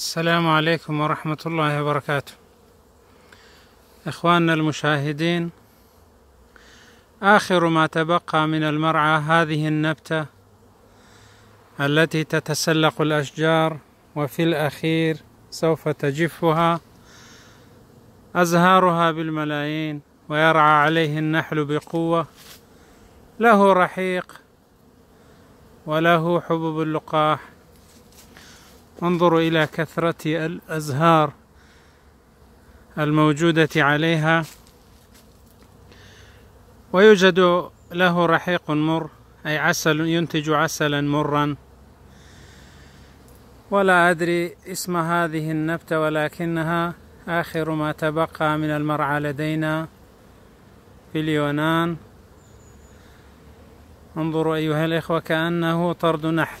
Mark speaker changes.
Speaker 1: السلام عليكم ورحمة الله وبركاته إخواننا المشاهدين آخر ما تبقى من المرعى هذه النبتة التي تتسلق الأشجار وفي الأخير سوف تجفها أزهارها بالملايين ويرعى عليه النحل بقوة له رحيق وله حبوب اللقاح انظروا إلى كثرة الأزهار الموجودة عليها ويوجد له رحيق مر أي عسل ينتج عسلا مرا ولا أدري اسم هذه النبتة ولكنها آخر ما تبقى من المرعى لدينا في اليونان انظروا أيها الإخوة كأنه طرد نحل